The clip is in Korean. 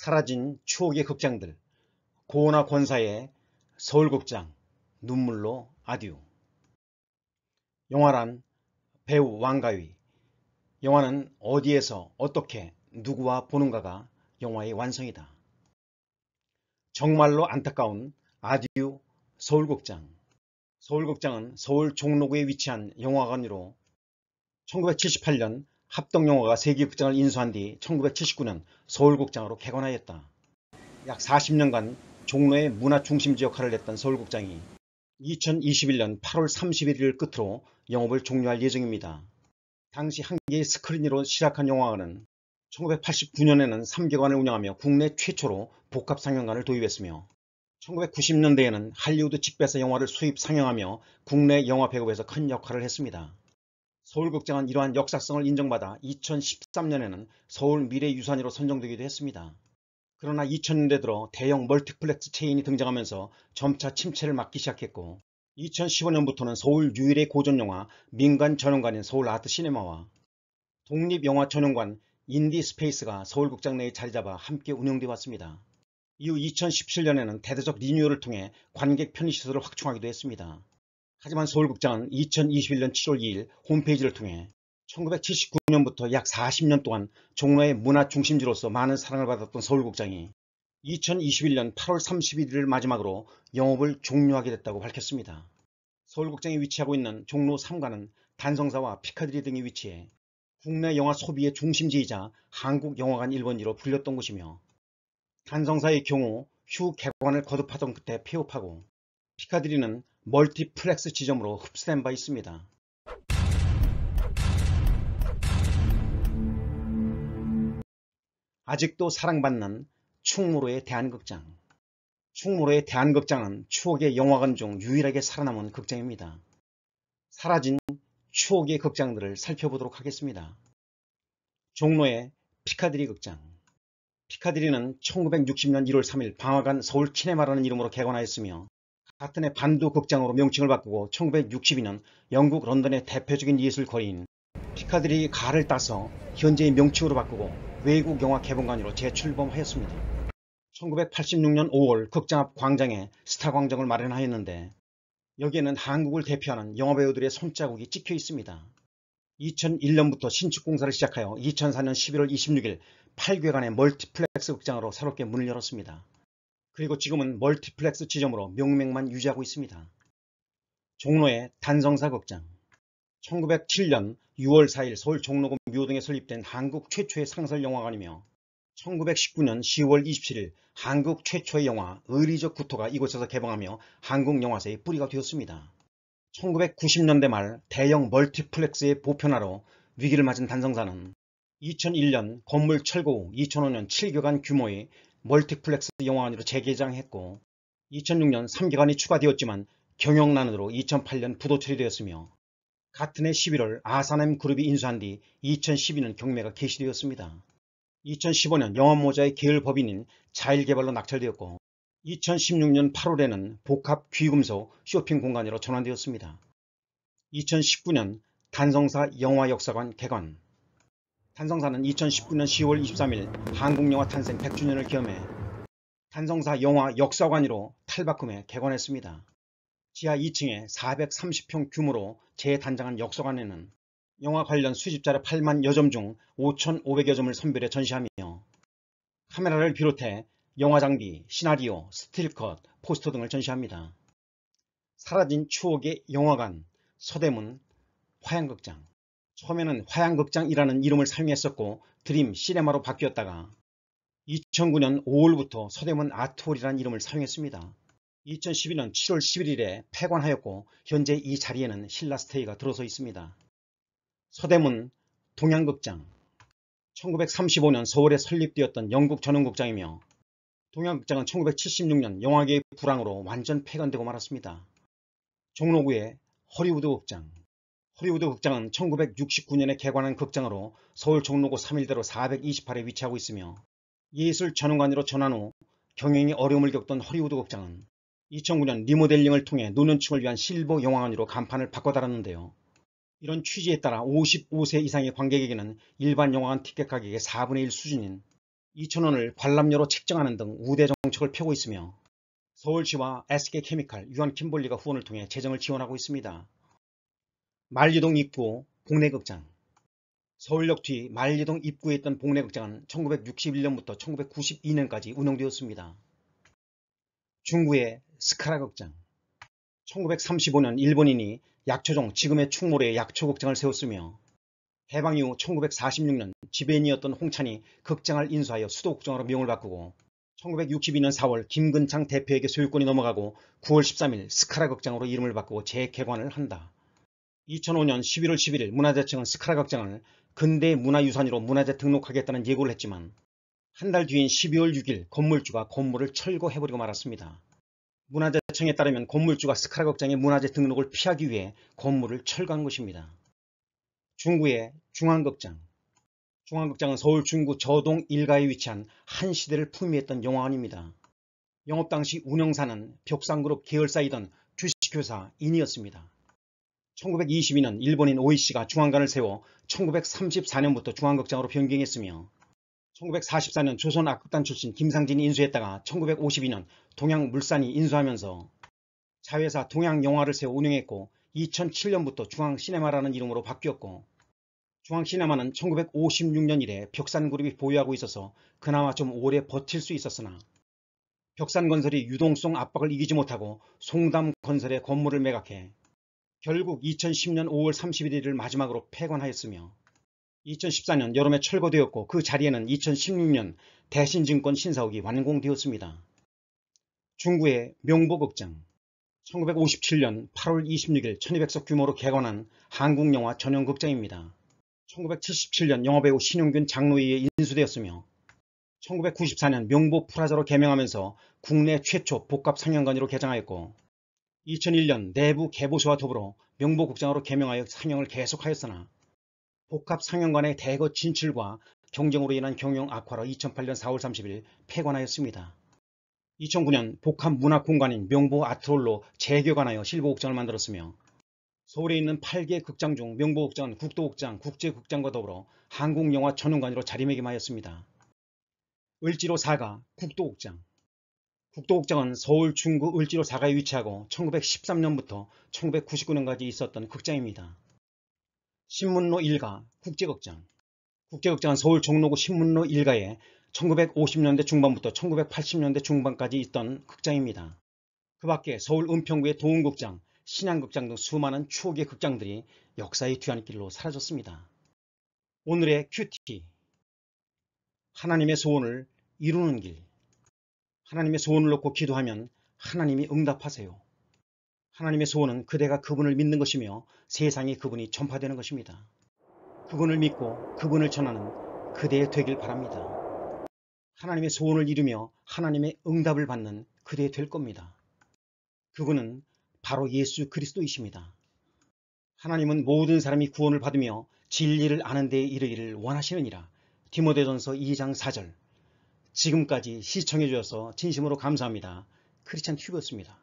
사라진 추억의 극장들 고은하 권사의 서울극장 눈물로 아듀 영화란 배우 왕가위 영화는 어디에서 어떻게 누구와 보는가가 영화의 완성이다. 정말로 안타까운 아듀 서울극장 서울극장은 서울 종로구에 위치한 영화관으로 1978년 합동영화가 세계극장을 인수한 뒤 1979년 서울극장으로 개관하였다. 약 40년간 종로의 문화중심지 역할을 했던 서울극장이 2021년 8월 31일을 끝으로 영업을 종료할 예정입니다. 당시 한 개의 스크린으로 시작한 영화관은 1989년에는 3개관을 운영하며 국내 최초로 복합상영관을 도입했으며 1990년대에는 할리우드 집배사 영화를 수입 상영하며 국내 영화 배급에서 큰 역할을 했습니다. 서울극장은 이러한 역사성을 인정받아 2013년에는 서울 미래유산으로 선정되기도 했습니다. 그러나 2000년대 들어 대형 멀티플렉스 체인이 등장하면서 점차 침체를 맞기 시작했고 2015년부터는 서울 유일의 고전영화 민간 전용관인 서울 아트 시네마와 독립영화 전용관 인디스페이스가 서울극장 내에 자리잡아 함께 운영돼 왔습니다. 이후 2017년에는 대대적 리뉴얼을 통해 관객 편의시설을 확충하기도 했습니다. 하지만 서울국장은 2021년 7월 2일 홈페이지를 통해 1979년부터 약 40년 동안 종로의 문화 중심지로서 많은 사랑을 받았던 서울국장이 2021년 8월 31일을 마지막으로 영업을 종료하게 됐다고 밝혔습니다. 서울국장이 위치하고 있는 종로 3관은 단성사와 피카드리 등이 위치해 국내 영화 소비의 중심지이자 한국영화관 1번지로 불렸던 곳이며 단성사의 경우 휴 개관을 거듭하던 그때 폐업하고 피카드리는 멀티플렉스 지점으로 흡수된 바 있습니다. 아직도 사랑받는 충무로의 대한극장 충무로의 대한극장은 추억의 영화관 중 유일하게 살아남은 극장입니다. 사라진 추억의 극장들을 살펴보도록 하겠습니다. 종로의 피카드리 극장 피카드리는 1960년 1월 3일 방화관 서울 치네마라는 이름으로 개관하였으며 같은 해 반도 극장으로 명칭을 바꾸고 1962년 영국 런던의 대표적인 예술거리인 피카드리 가를 따서 현재의 명칭으로 바꾸고 외국 영화 개봉관으로 재출범하였습니다. 1986년 5월 극장 앞 광장에 스타광장을 마련하였는데 여기에는 한국을 대표하는 영화배우들의 손자국이 찍혀 있습니다. 2001년부터 신축공사를 시작하여 2004년 11월 26일 8개간의 멀티플렉스 극장으로 새롭게 문을 열었습니다. 그리고 지금은 멀티플렉스 지점으로 명맥만 유지하고 있습니다. 종로의 단성사 극장 1907년 6월 4일 서울 종로구 묘등에 설립된 한국 최초의 상설 영화관이며 1919년 10월 27일 한국 최초의 영화 의리적 구토가 이곳에서 개봉하며 한국 영화사의 뿌리가 되었습니다. 1990년대 말 대형 멀티플렉스의 보편화로 위기를 맞은 단성사는 2001년 건물 철거 후 2005년 7개간 규모의 멀티플렉스 영화관으로 재개장했고 2006년 3기관이 추가되었지만 경영난으로 2008년 부도 처리되었으며 같은 해 11월 아산엠 그룹이 인수한 뒤 2012년 경매가 개시되었습니다. 2015년 영화모자의 계열법인인 자일개발로 낙찰되었고 2016년 8월에는 복합 귀금속 쇼핑 공간으로 전환되었습니다. 2019년 단성사 영화역사관 개관 탄성사는 2019년 10월 23일 한국영화 탄생 100주년을 기념해 탄성사 영화 역사관으로 탈바꿈해 개관했습니다. 지하 2층에 430평 규모로 재단장한 역사관에는 영화 관련 수집자를 8만 여점 중 5,500여 점을 선별해 전시하며 카메라를 비롯해 영화 장비, 시나리오, 스틸컷, 포스터 등을 전시합니다. 사라진 추억의 영화관, 서대문, 화양극장, 처음에는 화양극장이라는 이름을 사용했었고 드림 시네마로 바뀌었다가 2009년 5월부터 서대문 아트홀이라는 이름을 사용했습니다. 2012년 7월 11일에 폐관하였고 현재 이 자리에는 신라스테이가 들어서 있습니다. 서대문 동양극장 1935년 서울에 설립되었던 영국 전용극장이며 동양극장은 1976년 영화계의 불황으로 완전 폐관되고 말았습니다. 종로구의 허리우드 극장 허리우드 극장은 1969년에 개관한 극장으로 서울 종로구 3일대로 428에 위치하고 있으며 예술 전용관으로 전환 후 경영이 어려움을 겪던 허리우드 극장은 2009년 리모델링을 통해 노년층을 위한 실버 영화관으로 간판을 바꿔 달았는데요. 이런 취지에 따라 55세 이상의 관객에게는 일반 영화관 티켓 가격의 4분의 1 수준인 2천원을 관람료로 책정하는 등 우대 정책을 펴고 있으며 서울시와 SK케미칼, 유한킴볼리가 후원을 통해 재정을 지원하고 있습니다. 만리동 입구 복내극장 서울역 뒤 만리동 입구에 있던 복내극장은 1961년부터 1992년까지 운영되었습니다. 중구의 스카라 극장 1935년 일본인이 약초종 지금의 충무로에 약초극장을 세웠으며 해방 이후 1946년 지배인이었던 홍찬이 극장을 인수하여 수도극장으로 명을 바꾸고 1962년 4월 김근창 대표에게 소유권이 넘어가고 9월 13일 스카라 극장으로 이름을 바꾸고 재개관을 한다. 2005년 11월 11일 문화재청은 스카라 극장을 근대 문화유산으로 문화재 등록하겠다는 예고를 했지만 한 달 뒤인 12월 6일 건물주가 건물을 철거해버리고 말았습니다. 문화재청에 따르면 건물주가 스카라 극장의 문화재 등록을 피하기 위해 건물을 철거한 것입니다. 중구의 중앙극장 중앙극장은 서울 중구 저동 일가에 위치한 한 시대를 품위했던 영화관입니다. 영업 당시 운영사는 벽상그룹 계열사이던 주식회사 인이었습니다. 1922년 일본인 오이씨가 중앙관을 세워 1934년부터 중앙극장으로 변경했으며 1944년 조선 악극단 출신 김상진이 인수했다가 1952년 동양물산이 인수하면서 자회사 동양영화를 세워 운영했고 2007년부터 중앙시네마라는 이름으로 바뀌었고 중앙시네마는 1956년 이래 벽산그룹이 보유하고 있어서 그나마 좀 오래 버틸 수 있었으나 벽산건설이 유동성 압박을 이기지 못하고 송담건설의 건물을 매각해 결국 2010년 5월 31일을 마지막으로 폐관하였으며 2014년 여름에 철거되었고 그 자리에는 2016년 대신증권 신사옥이 완공되었습니다. 중구의 명보극장 1957년 8월 26일 1200석 규모로 개관한 한국영화 전용극장입니다. 1977년 영화배우 신용균 장로희에 인수되었으며 1994년 명보 프라자로 개명하면서 국내 최초 복합 상영관으로 개장하였고 2001년 내부 개보수와 더불어 명보국장으로 개명하여 상영을 계속하였으나 복합 상영관의 대거 진출과 경쟁으로 인한 경영 악화로 2008년 4월 30일 폐관하였습니다. 2009년 복합 문화공간인 명보 아트홀로 재개관하여 실보국장을 만들었으며 서울에 있는 8개 극장 중 명보극장은 국도극장, 국제극장과 더불어 한국영화 전용관으로 자리매김하였습니다. 을지로 4가 국도극장, 국도극장은 서울 중구 을지로 4가에 위치하고 1913년부터 1999년까지 있었던 극장입니다. 신문로 1가 국제극장 국제극장은 서울 종로구 신문로 1가에 1950년대 중반부터 1980년대 중반까지 있던 극장입니다. 그 밖에 서울 은평구의 도운극장, 신양극장 등 수많은 추억의 극장들이 역사의 뒤안길로 사라졌습니다. 오늘의 큐티 하나님의 소원을 이루는 길 하나님의 소원을 놓고 기도하면 하나님이 응답하세요. 하나님의 소원은 그대가 그분을 믿는 것이며 세상에 그분이 전파되는 것입니다. 그분을 믿고 그분을 전하는 그대의 되길 바랍니다. 하나님의 소원을 이루며 하나님의 응답을 받는 그대 될 겁니다. 그분은 바로 예수 그리스도이십니다. 하나님은 모든 사람이 구원을 받으며 진리를 아는 데에 이르기를 원하시느니라. 디모데전서 2장 4절 지금까지 시청해주셔서 진심으로 감사합니다. 크리스찬 큐브였습니다.